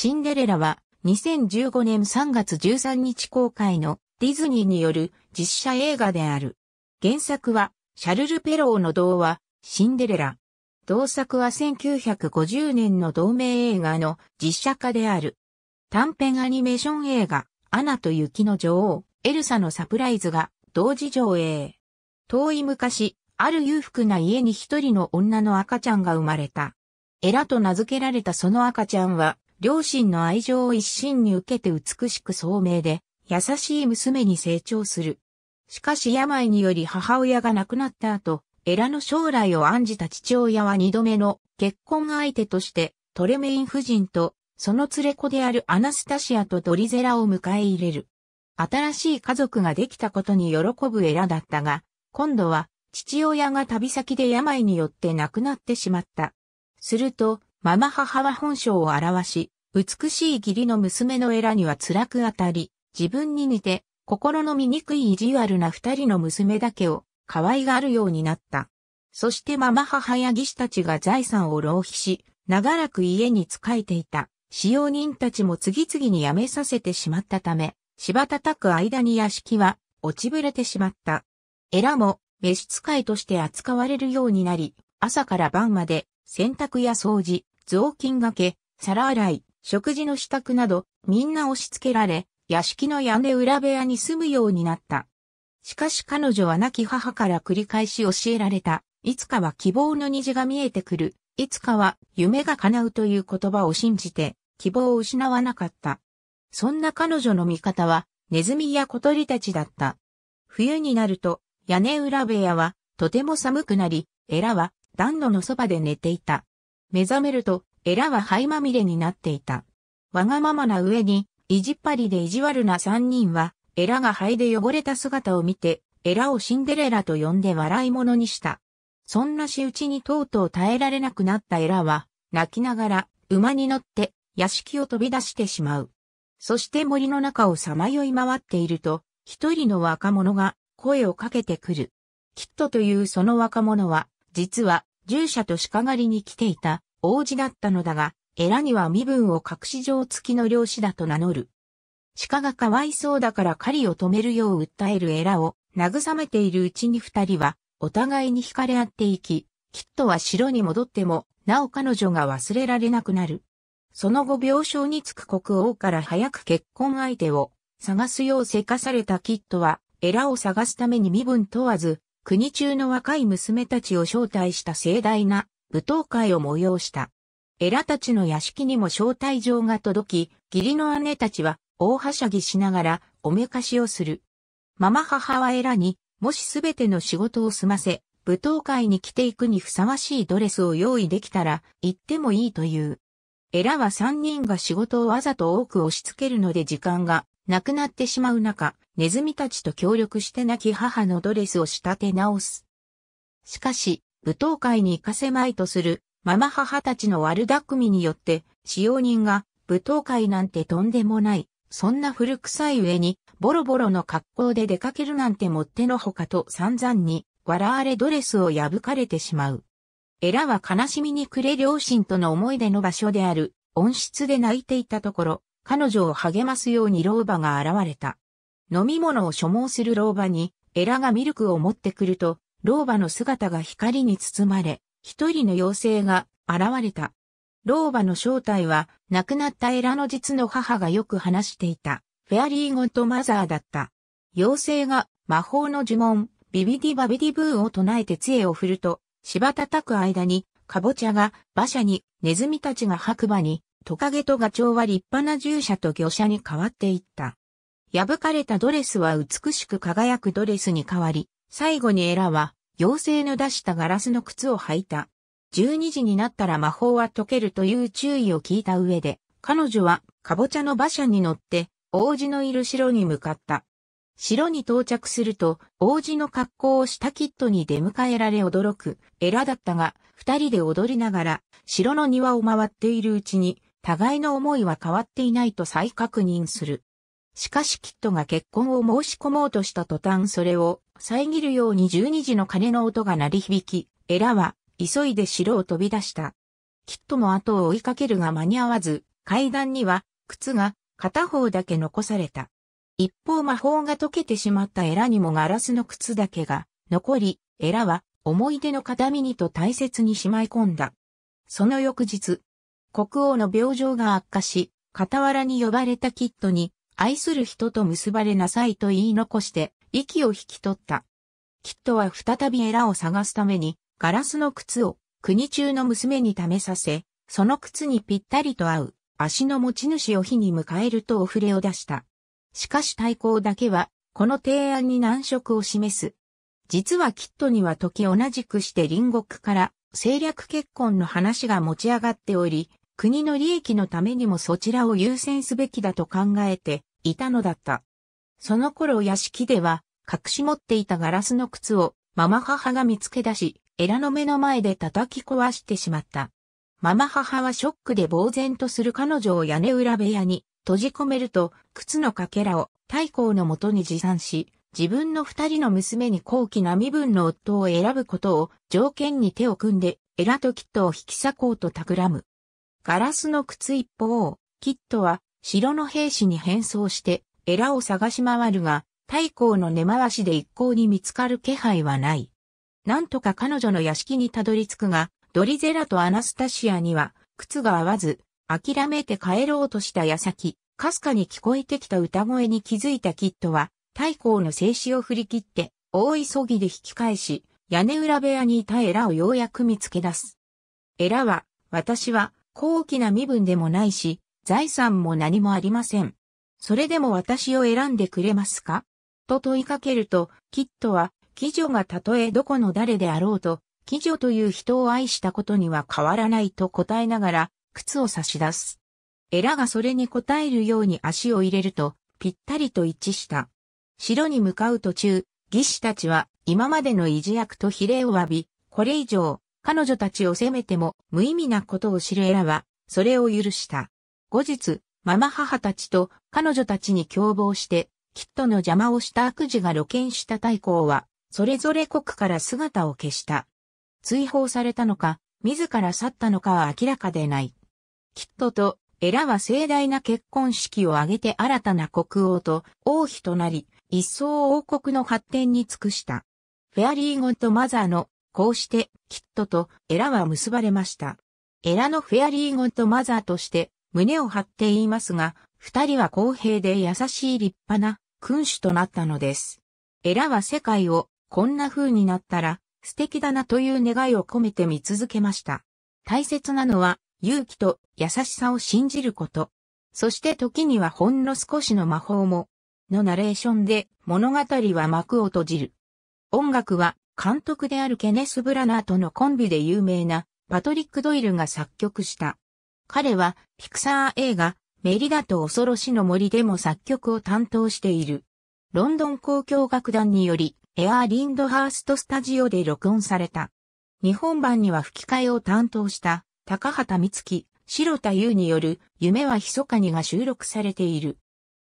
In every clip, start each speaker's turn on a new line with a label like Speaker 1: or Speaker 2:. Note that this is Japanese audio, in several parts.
Speaker 1: シンデレラは2015年3月13日公開のディズニーによる実写映画である。原作はシャルル・ペローの童話シンデレラ。同作は1950年の同名映画の実写化である。短編アニメーション映画アナと雪の女王エルサのサプライズが同時上映。遠い昔、ある裕福な家に一人の女の赤ちゃんが生まれた。エラと名付けられたその赤ちゃんは、両親の愛情を一身に受けて美しく聡明で、優しい娘に成長する。しかし病により母親が亡くなった後、エラの将来を案じた父親は二度目の結婚相手として、トレメイン夫人と、その連れ子であるアナスタシアとドリゼラを迎え入れる。新しい家族ができたことに喜ぶエラだったが、今度は父親が旅先で病によって亡くなってしまった。すると、ママ母は本性を表し、美しい義理の娘のエラには辛く当たり、自分に似て、心の醜い意地悪な二人の娘だけを、可愛がるようになった。そしてママ母や義士たちが財産を浪費し、長らく家に仕えていた、使用人たちも次々に辞めさせてしまったため、芝叩く間に屋敷は、落ちぶれてしまった。エラも、召使いとして扱われるようになり、朝から晩まで、洗濯や掃除、雑巾がけ、皿洗い、食事の支度など、みんな押し付けられ、屋敷の屋根裏部屋に住むようになった。しかし彼女は亡き母から繰り返し教えられた、いつかは希望の虹が見えてくる、いつかは夢が叶うという言葉を信じて、希望を失わなかった。そんな彼女の味方は、ネズミや小鳥たちだった。冬になると、屋根裏部屋は、とても寒くなり、エラは暖炉のそばで寝ていた。目覚めると、エラは灰まみれになっていた。わがままな上に、意地っぱりで意地悪な三人は、エラが灰で汚れた姿を見て、エラをシンデレラと呼んで笑い者にした。そんな仕打ちにとうとう耐えられなくなったエラは、泣きながら、馬に乗って、屋敷を飛び出してしまう。そして森の中をさまよい回っていると、一人の若者が声をかけてくる。キットというその若者は、実は従者と鹿狩りに来ていた王子だったのだが、エラには身分を隠し状付きの漁師だと名乗る。鹿がかわいそうだから狩りを止めるよう訴えるエラを慰めているうちに二人はお互いに惹かれ合っていき、キットは城に戻っても、なお彼女が忘れられなくなる。その後病床につく国王から早く結婚相手を探すようせかされたキットは、エラを探すために身分問わず、国中の若い娘たちを招待した盛大な舞踏会を催した。エラたちの屋敷にも招待状が届き、義理の姉たちは大はしゃぎしながらおめかしをする。ママ母はエラに、もしすべての仕事を済ませ、舞踏会に着ていくにふさわしいドレスを用意できたら、行ってもいいという。エラは三人が仕事をわざと多く押し付けるので時間がなくなってしまう中、ネズミたちと協力して亡き母のドレスを仕立て直す。しかし、舞踏会に行かせまいとする、ママ母たちの悪巧みによって、使用人が、舞踏会なんてとんでもない、そんな古臭い上に、ボロボロの格好で出かけるなんてもってのほかと散々に、笑われドレスを破かれてしまう。エラは悲しみに暮れ両親との思い出の場所である、温室で泣いていたところ、彼女を励ますように老婆が現れた。飲み物を所望する老婆に、エラがミルクを持ってくると、老婆の姿が光に包まれ、一人の妖精が現れた。老婆の正体は、亡くなったエラの実の母がよく話していた、フェアリーゴッドマザーだった。妖精が魔法の呪文、ビビディバビディブーを唱えて杖を振ると、芝叩く間に、カボチャが馬車に、ネズミたちが白馬に、トカゲとガチョウは立派な従者と魚者に変わっていった。破かれたドレスは美しく輝くドレスに変わり、最後にエラは、妖精の出したガラスの靴を履いた。12時になったら魔法は解けるという注意を聞いた上で、彼女は、カボチャの馬車に乗って、王子のいる城に向かった。城に到着すると、王子の格好をしたキットに出迎えられ驚く、エラだったが、二人で踊りながら、城の庭を回っているうちに、互いの思いは変わっていないと再確認する。しかしキットが結婚を申し込もうとした途端それを遮るように12時の鐘の音が鳴り響き、エラは急いで城を飛び出した。キットも後を追いかけるが間に合わず、階段には靴が片方だけ残された。一方魔法が溶けてしまったエラにもガラスの靴だけが残り、エラは思い出の片見にと大切にしまい込んだ。その翌日、国王の病状が悪化し、傍らに呼ばれたキットに愛する人と結ばれなさいと言い残して、息を引き取った。キットは再びエラを探すために、ガラスの靴を国中の娘に試させ、その靴にぴったりと合う、足の持ち主を火に迎えるとお触れを出した。しかし対抗だけは、この提案に難色を示す。実はキットには時同じくして隣国から政略結婚の話が持ち上がっており、国の利益のためにもそちらを優先すべきだと考えて、いたのだった。その頃屋敷では、隠し持っていたガラスの靴を、ママ母が見つけ出し、エラの目の前で叩き壊してしまった。ママ母はショックで呆然とする彼女を屋根裏部屋に閉じ込めると、靴のかけらを太閤のもとに持参し、自分の二人の娘に高貴な身分の夫を選ぶことを条件に手を組んで、エラとキットを引き裂こうと企む。ガラスの靴一方、キットは城の兵士に変装して、エラを探し回るが、太閤の根回しで一向に見つかる気配はない。なんとか彼女の屋敷にたどり着くが、ドリゼラとアナスタシアには、靴が合わず、諦めて帰ろうとした矢先、かすかに聞こえてきた歌声に気づいたキッドは、太閤の静止を振り切って、大急ぎで引き返し、屋根裏部屋にいたエラをようやく見つけ出す。エラは、私は、高貴な身分でもないし、財産も何もありません。それでも私を選んでくれますかと問いかけると、キットは、貴女がたとえどこの誰であろうと、貴女という人を愛したことには変わらないと答えながら、靴を差し出す。エラがそれに応えるように足を入れると、ぴったりと一致した。城に向かう途中、技師たちは今までの維持役と比例を浴び、これ以上、彼女たちを責めても無意味なことを知るエラは、それを許した。後日、ママ母たちと彼女たちに共謀して、キットの邪魔をした悪事が露見した大公は、それぞれ国から姿を消した。追放されたのか、自ら去ったのかは明らかでない。キットとエラは盛大な結婚式を挙げて新たな国王と王妃となり、一層王国の発展に尽くした。フェアリーゴンとマザーの、こうして、キットとエラは結ばれました。エラのフェアリーゴンとマザーとして、胸を張って言いますが、二人は公平で優しい立派な君主となったのです。エラは世界をこんな風になったら素敵だなという願いを込めて見続けました。大切なのは勇気と優しさを信じること。そして時にはほんの少しの魔法も、のナレーションで物語は幕を閉じる。音楽は監督であるケネス・ブラナーとのコンビで有名なパトリック・ドイルが作曲した彼は、ピクサー映画、メリダと恐ろしの森でも作曲を担当している。ロンドン交響楽団により、エアー・リンドハーストスタジオで録音された。日本版には吹き替えを担当した、高畑美月、白田優による、夢は密かにが収録されている。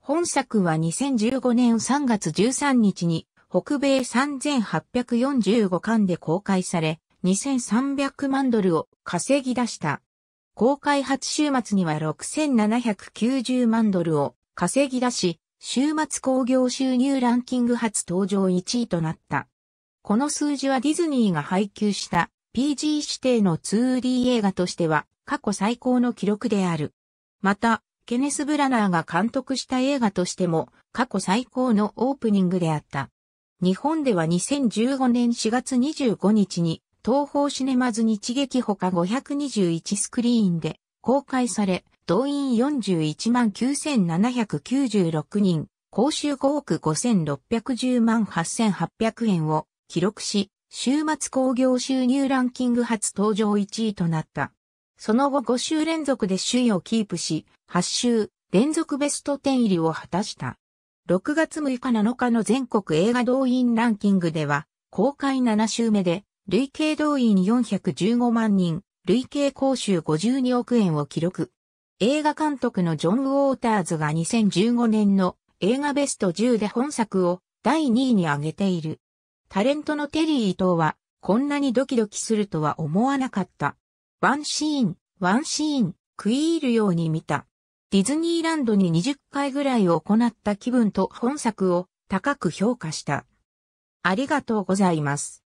Speaker 1: 本作は2015年3月13日に、北米3845巻で公開され、2300万ドルを稼ぎ出した。公開初週末には6790万ドルを稼ぎ出し、週末興行収入ランキング初登場1位となった。この数字はディズニーが配給した PG 指定の 2D 映画としては過去最高の記録である。また、ケネス・ブラナーが監督した映画としても過去最高のオープニングであった。日本では2015年4月25日に東方シネマズ日劇ほか521スクリーンで公開され、動員41万9796人、公衆5億5610万8800円を記録し、週末興行収入ランキング初登場1位となった。その後5週連続で首位をキープし、8週連続ベスト10入りを果たした。6月6日7日の全国映画動員ランキングでは、公開7週目で累計動員415万人、累計公衆52億円を記録。映画監督のジョン・ウォーターズが2015年の映画ベスト10で本作を第2位に挙げている。タレントのテリー伊藤は、こんなにドキドキするとは思わなかった。ワンシーン、ワンシーン、食い入るように見た。ディズニーランドに20回ぐらい行った気分と本作を高く評価した。ありがとうございます。